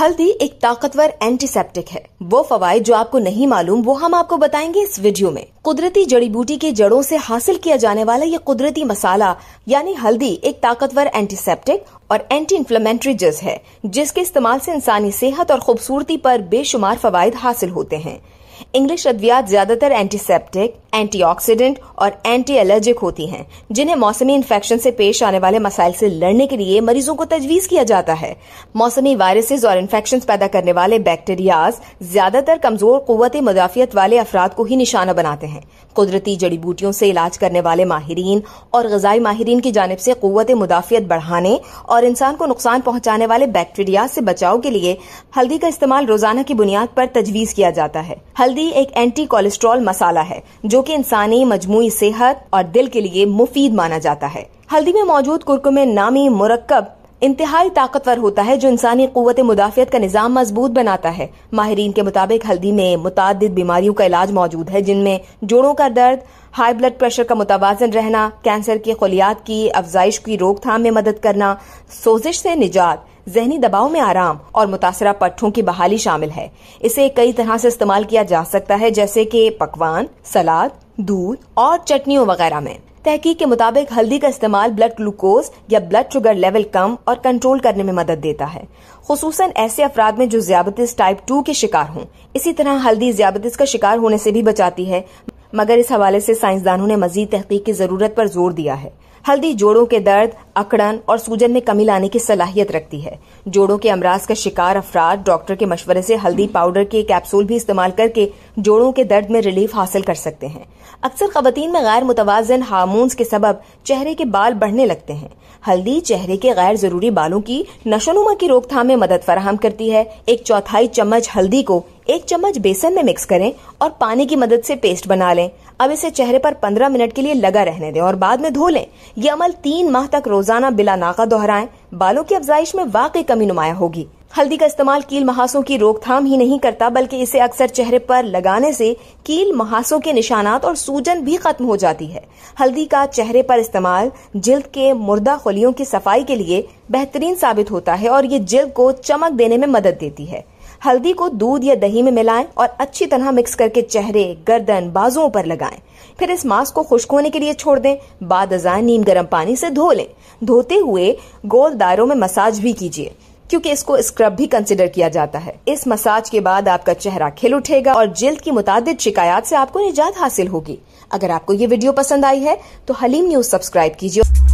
हल्दी एक ताकतवर एंटीसेप्टिक है वो फवायद जो आपको नहीं मालूम वो हम आपको बताएंगे इस वीडियो में कुदरती जड़ी बूटी के जड़ों से हासिल किया जाने वाला ये कुदरती मसाला यानी हल्दी एक ताकतवर एंटीसेप्टिक और एंटी इन्फ्लेमेंट्री जज है जिसके इस्तेमाल से इंसानी सेहत और खूबसूरती पर बेशुमार फवायद हासिल होते हैं इंग्लिश अद्वियात ज्यादातर एंटीसेप्टिक एंटीऑक्सीडेंट और एंटी एलर्जिक होती हैं जिन्हें मौसमी इन्फेक्शन से पेश आने वाले मसाइल से लड़ने के लिए मरीजों को तजवीज किया जाता है मौसमी वायरसेज और इन्फेक्शन पैदा करने वाले बैक्टीरियाज ज्यादातर कमजोर कुत मुदाफियत वाले अफराद को ही निशाना बनाते हैं कुदरती जड़ी बूटियों से इलाज करने वाले माहरीन और गजाई माहरीन की जानब से कुत मुदाफियत बढ़ाने और इंसान को नुकसान पहुंचाने वाले बैक्टीरियाज से बचाव के लिए हल्दी का इस्तेमाल रोजाना की बुनियाद पर तजवीज किया जाता है हल्दी एक एंटी कोलेस्ट्रॉल मसाला है जो कि इंसानी मजमू सेहत और दिल के लिए मुफीद माना जाता है हल्दी में मौजूद कुरकुमे नामी मुरक्कब इंतहाई ताकतवर होता है जो इंसानी क़ुत मुदाफियत का निज़ाम मजबूत बनाता है माहरीन के मुताबिक हल्दी में मुतद बीमारियों का इलाज मौजूद है जिनमें जोड़ों का दर्द हाई ब्लड प्रेशर का मुतवाजन रहना कैंसर के खलियात की अफजाइश की रोकथाम में मदद करना सोजिश से निजात जहनी दबाव में आराम और मुतासरा पट्टों की बहाली शामिल है इसे कई तरह से इस्तेमाल किया जा सकता है जैसे कि पकवान सलाद दूध और चटनियों वगैरह में तहकीक के मुताबिक हल्दी का इस्तेमाल ब्लड ग्लूकोज या ब्लड शुगर लेवल कम और कंट्रोल करने में मदद देता है खसूस ऐसे अफराद में जो ज्यादा टाइप टू के शिकार हों इसी तरह हल्दी ज्यादा का शिकार होने से भी बचाती है मगर इस हवाले से साइंसदानों ने मजीद तहकीक की जरूरत पर जोर दिया है हल्दी जोड़ों के दर्द अकड़न और सूजन में कमी लाने की सलाहियत रखती है जोड़ों के अमराज का शिकार अफराद डॉक्टर के मशवरे से हल्दी पाउडर के कैप्सूल भी इस्तेमाल करके जोड़ों के दर्द में रिलीफ हासिल कर सकते हैं अक्सर खवतन में गैर मुतवाजन हार्मोन्स के सबब चेहरे के बाल बढ़ने लगते हैं हल्दी चेहरे के गैर जरूरी बालों की नशोनुमा की रोकथाम में मदद फराहम करती है एक चौथाई चम्मच हल्दी को एक चम्मच बेसन में मिक्स करें और पानी की मदद से पेस्ट बना लें अब इसे चेहरे पर 15 मिनट के लिए लगा रहने दें और बाद में धो लें ये अमल तीन माह तक रोजाना बिला नाका दोहराएं बालों की अफजाइश में वाकई कमी नुमाया होगी हल्दी का इस्तेमाल कील महासों की रोकथाम ही नहीं करता बल्कि इसे अक्सर चेहरे पर लगाने से कील महासों के निशानात और सूजन भी खत्म हो जाती है हल्दी का चेहरे पर इस्तेमाल जिल्द के मुर्दा खुलियों की सफाई के लिए बेहतरीन साबित होता है और ये जिल्द को चमक देने में मदद देती है हल्दी को दूध या दही में मिलाएं और अच्छी तरह मिक्स करके चेहरे गर्दन बाजुओं पर लगाएं फिर इस मास्क को खुश्क होने के लिए छोड़ दें बाद अजान नीम गर्म पानी से धो लें धोते हुए गोल दारों में मसाज भी कीजिए क्योंकि इसको स्क्रब भी कंसिडर किया जाता है इस मसाज के बाद आपका चेहरा खिल उठेगा और जिल्द की मुताद शिकायत से आपको निजात हासिल होगी अगर आपको ये वीडियो पसंद आई है तो हलीम न्यूज सब्सक्राइब कीजिए